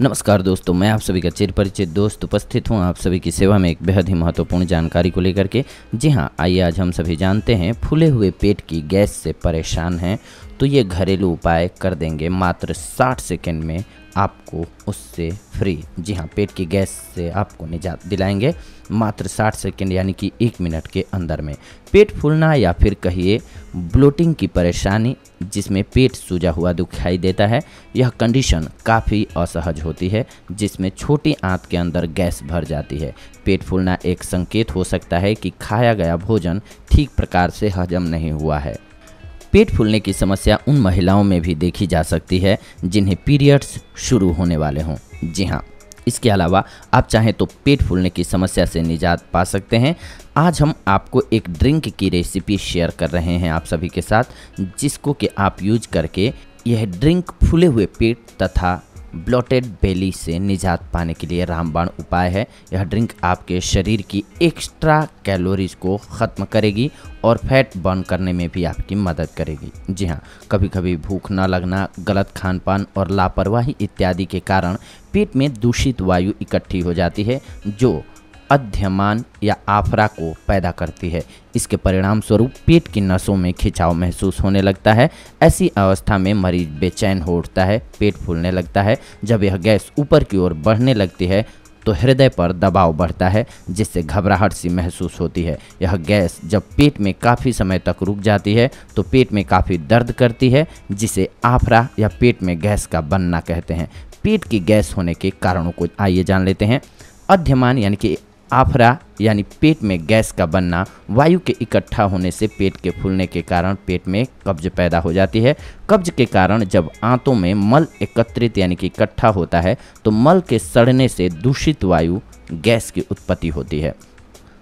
नमस्कार दोस्तों मैं आप सभी का चिर परिचित दोस्त उपस्थित हूँ आप सभी की सेवा में एक बेहद ही महत्वपूर्ण जानकारी को लेकर के जी हाँ आइए आज हम सभी जानते हैं फूले हुए पेट की गैस से परेशान हैं तो ये घरेलू उपाय कर देंगे मात्र 60 सेकेंड में आपको उससे फ्री जी हाँ पेट की गैस से आपको निजात दिलाएंगे मात्र 60 सेकेंड यानी कि एक मिनट के अंदर में पेट फूलना या फिर कहिए ब्लोटिंग की परेशानी जिसमें पेट सूजा हुआ दिखाई देता है यह कंडीशन काफ़ी असहज होती है जिसमें छोटी आंत के अंदर गैस भर जाती है पेट फूलना एक संकेत हो सकता है कि खाया गया भोजन ठीक प्रकार से हजम नहीं हुआ है पेट फूलने की समस्या उन महिलाओं में भी देखी जा सकती है जिन्हें पीरियड्स शुरू होने वाले हों जी हाँ इसके अलावा आप चाहें तो पेट फूलने की समस्या से निजात पा सकते हैं आज हम आपको एक ड्रिंक की रेसिपी शेयर कर रहे हैं आप सभी के साथ जिसको कि आप यूज करके यह ड्रिंक फूले हुए पेट तथा ब्लॉटेड बेली से निजात पाने के लिए रामबाण उपाय है यह ड्रिंक आपके शरीर की एक्स्ट्रा कैलोरीज को ख़त्म करेगी और फैट बर्न करने में भी आपकी मदद करेगी जी हाँ कभी कभी भूख न लगना गलत खान पान और लापरवाही इत्यादि के कारण पेट में दूषित वायु इकट्ठी हो जाती है जो अध्यमान या आफरा को पैदा करती है इसके परिणाम स्वरूप पेट की नसों में खिंचाव महसूस होने लगता है ऐसी अवस्था में मरीज बेचैन हो उठता है पेट फूलने लगता है जब यह गैस ऊपर की ओर बढ़ने लगती है तो हृदय पर दबाव बढ़ता है जिससे घबराहट सी महसूस होती है यह गैस जब पेट में काफ़ी समय तक रुक जाती है तो पेट में काफ़ी दर्द करती है जिसे आफरा या पेट में गैस का बनना कहते हैं पेट की गैस होने के कारणों को आइए जान लेते हैं अध्यमान यानी कि आफरा यानी पेट में गैस का बनना वायु के इकट्ठा होने से पेट के फूलने के कारण पेट में कब्ज पैदा हो जाती है कब्ज के कारण जब आंतों में मल एकत्रित यानी कि इकट्ठा होता है तो मल के सड़ने से दूषित वायु गैस की उत्पत्ति होती है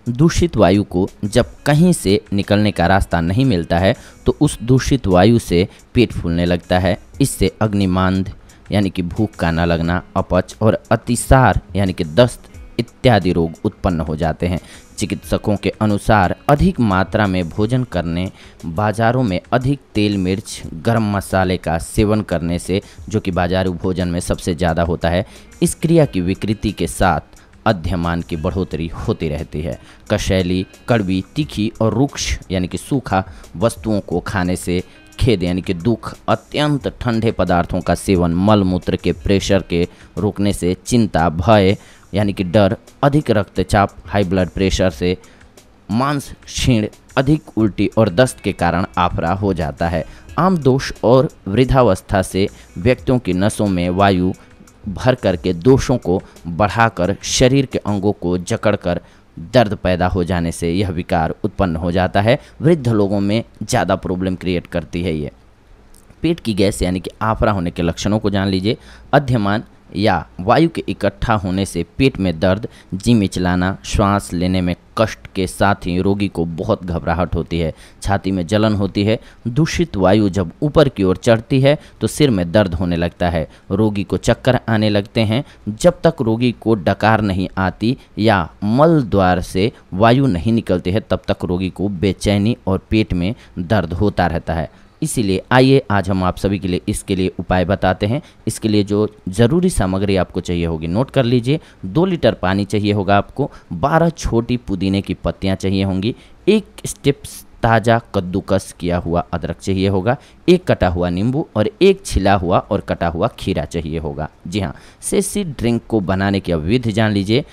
दूषित वायु को जब कहीं से निकलने का रास्ता नहीं मिलता है तो उस दूषित वायु से पेट फूलने लगता है इससे अग्निमांध यानी कि भूख का न लगना अपच और अतिसार यानी कि दस्त इत्यादि रोग उत्पन्न हो जाते हैं चिकित्सकों के अनुसार अधिक मात्रा में भोजन करने बाजारों में अधिक तेल मिर्च गर्म मसाले का सेवन करने से जो कि बाजारू भोजन में सबसे ज़्यादा होता है इस क्रिया की विकृति के साथ अध्यमान की बढ़ोतरी होती रहती है कशैली कड़वी तीखी और रुक्ष यानी कि सूखा वस्तुओं को खाने से खेद यानी कि दुख अत्यंत ठंडे पदार्थों का सेवन मल मूत्र के प्रेशर के रोकने से चिंता भय यानी कि डर अधिक रक्तचाप हाई ब्लड प्रेशर से मांस क्षीण अधिक उल्टी और दस्त के कारण आफरा हो जाता है आम दोष और वृद्धावस्था से व्यक्तियों की नसों में वायु भर करके दोषों को बढ़ाकर शरीर के अंगों को जकड़कर दर्द पैदा हो जाने से यह विकार उत्पन्न हो जाता है वृद्ध लोगों में ज़्यादा प्रॉब्लम क्रिएट करती है ये पेट की गैस यानी कि आफरा होने के लक्षणों को जान लीजिए अध्यमान या वायु के इकट्ठा होने से पेट में दर्द जी मिचलाना श्वास लेने में कष्ट के साथ ही रोगी को बहुत घबराहट होती है छाती में जलन होती है दूषित वायु जब ऊपर की ओर चढ़ती है तो सिर में दर्द होने लगता है रोगी को चक्कर आने लगते हैं जब तक रोगी को डकार नहीं आती या मल द्वार से वायु नहीं निकलती है तब तक रोगी को बेचैनी और पेट में दर्द होता रहता है इसीलिए आइए आज हम आप सभी के लिए इसके लिए उपाय बताते हैं इसके लिए जो ज़रूरी सामग्री आपको चाहिए होगी नोट कर लीजिए दो लीटर पानी चाहिए होगा आपको बारह छोटी पुदीने की पत्तियाँ चाहिए होंगी एक स्टेप्स ताज़ा कद्दूकस किया हुआ अदरक चाहिए होगा एक कटा हुआ नींबू और एक छिला हुआ और कटा हुआ खीरा चाहिए होगा जी हाँ सेसी ड्रिंक को बनाने की विधि जान लीजिए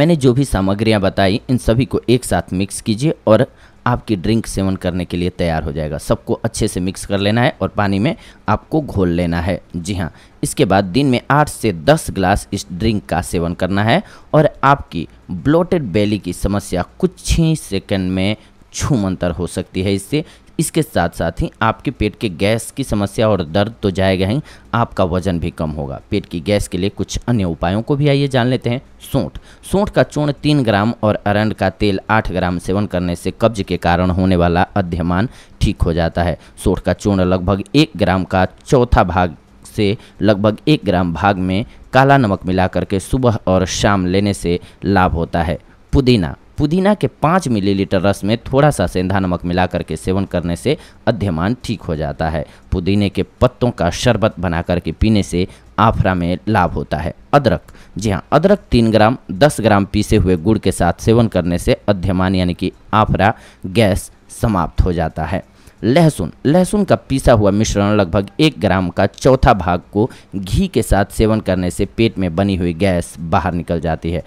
मैंने जो भी सामग्रियाँ बताई इन सभी को एक साथ मिक्स कीजिए और आपकी ड्रिंक सेवन करने के लिए तैयार हो जाएगा सबको अच्छे से मिक्स कर लेना है और पानी में आपको घोल लेना है जी हाँ इसके बाद दिन में आठ से दस ग्लास इस ड्रिंक का सेवन करना है और आपकी ब्लोटेड बेली की समस्या कुछ ही सेकेंड में छूमंतर हो सकती है इससे इसके साथ साथ ही आपके पेट के गैस की समस्या और दर्द तो जाएगा ही आपका वजन भी कम होगा पेट की गैस के लिए कुछ अन्य उपायों को भी आइए जान लेते हैं सोंठ सोंठ का चूर्ण तीन ग्राम और अरंड का तेल आठ ग्राम सेवन करने से कब्ज के कारण होने वाला अध्यमान ठीक हो जाता है सोंठ का चूर्ण लगभग एक ग्राम का चौथा भाग से लगभग एक ग्राम भाग में काला नमक मिला करके सुबह और शाम लेने से लाभ होता है पुदीना पुदीना के पाँच मिलीलीटर रस में थोड़ा सा सेंधा नमक मिलाकर के सेवन करने से अध्यमान ठीक हो जाता है पुदीने के पत्तों का शरबत बना करके पीने से आफरा में लाभ होता है अदरक जी हाँ अदरक तीन ग्राम दस ग्राम पीसे हुए गुड़ के साथ सेवन करने से अध्यमान यानी कि आफरा गैस समाप्त हो जाता है लहसुन लहसुन का पीसा हुआ मिश्रण लगभग एक ग्राम का चौथा भाग को घी के साथ सेवन करने से पेट में बनी हुई गैस बाहर निकल जाती है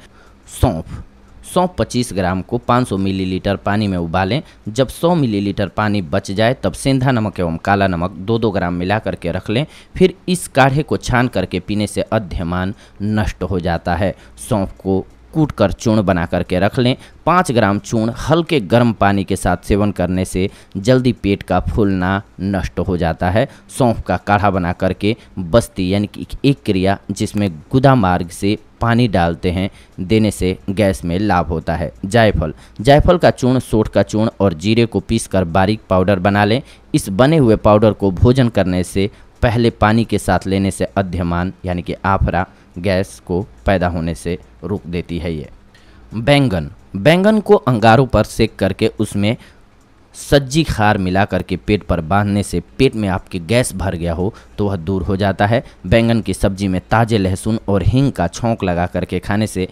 सौंफ 125 ग्राम को 500 मिलीलीटर पानी में उबालें जब 100 मिलीलीटर पानी बच जाए तब सेंधा नमक एवं काला नमक दो दो ग्राम मिला करके रख लें फिर इस काढ़े को छान करके पीने से अध्यमान नष्ट हो जाता है सौंफ को कूट कर चूर्ण बना करके रख लें पाँच ग्राम चूर्ण हल्के गर्म पानी के साथ सेवन करने से जल्दी पेट का फूलना नष्ट हो जाता है सौंफ का काढ़ा बना करके बस्ती यानी कि एक क्रिया जिसमें गुदा मार्ग से पानी डालते हैं देने से गैस में लाभ होता है जायफल जायफल का चूर्ण सोट का चूर्ण और जीरे को कर बारीक पाउडर बना लें इस बने हुए पाउडर को भोजन करने से पहले पानी के साथ लेने से अध्यमान यानी कि आफरा गैस को पैदा होने से रोक देती है ये बैंगन बैंगन को अंगारों पर सेक करके उसमें सज्जी खार मिला करके पेट पर बांधने से पेट में आपके गैस भर गया हो तो वह दूर हो जाता है बैंगन की सब्जी में ताज़े लहसुन और हींग का छोंक लगा करके खाने से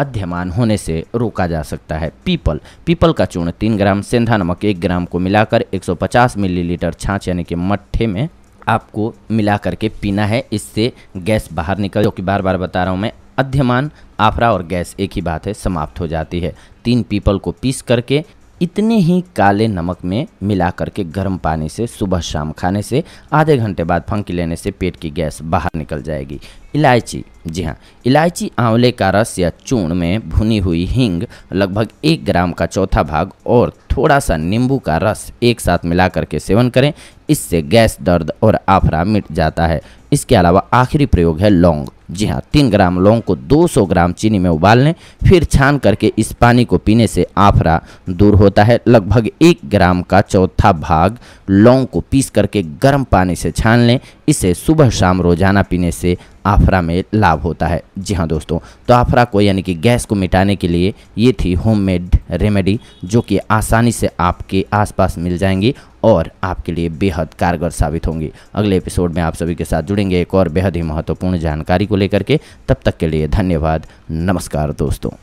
अध्यमान होने से रोका जा सकता है पीपल पीपल का चूर्ण तीन ग्राम सेंधा नमक एक ग्राम को मिलाकर 150 मिलीलीटर छाछ यानी कि मट्ठे में आपको मिला करके पीना है इससे गैस बाहर निकल जो कि बार बार बता रहा हूँ मैं अध्यमान आफरा और गैस एक ही बात है समाप्त हो जाती है तीन पीपल को पीस करके इतने ही काले नमक में मिला करके गर्म पानी से सुबह शाम खाने से आधे घंटे बाद फंकी लेने से पेट की गैस बाहर निकल जाएगी इलायची जी हाँ इलायची आंवले का रस या चूर्ण में भुनी हुई हींग लगभग एक ग्राम का चौथा भाग और थोड़ा सा नींबू का रस एक साथ मिला करके सेवन करें इससे गैस दर्द और आफरा मिट जाता है इसके अलावा आखिरी प्रयोग है लौंग जी हाँ तीन ग्राम लौंग को 200 ग्राम चीनी में उबाल लें फिर छान करके इस पानी को पीने से आफरा दूर होता है लगभग एक ग्राम का चौथा भाग लौंग को पीस करके गर्म पानी से छान लें इसे सुबह शाम रोजाना पीने से आफरा में लाभ होता है जी हाँ दोस्तों तो आफरा को यानी कि गैस को मिटाने के लिए ये थी होममेड रेमेडी जो कि आसानी से आपके आसपास मिल जाएंगी और आपके लिए बेहद कारगर साबित होंगी अगले एपिसोड में आप सभी के साथ जुड़ेंगे एक और बेहद ही महत्वपूर्ण जानकारी को लेकर के तब तक के लिए धन्यवाद नमस्कार दोस्तों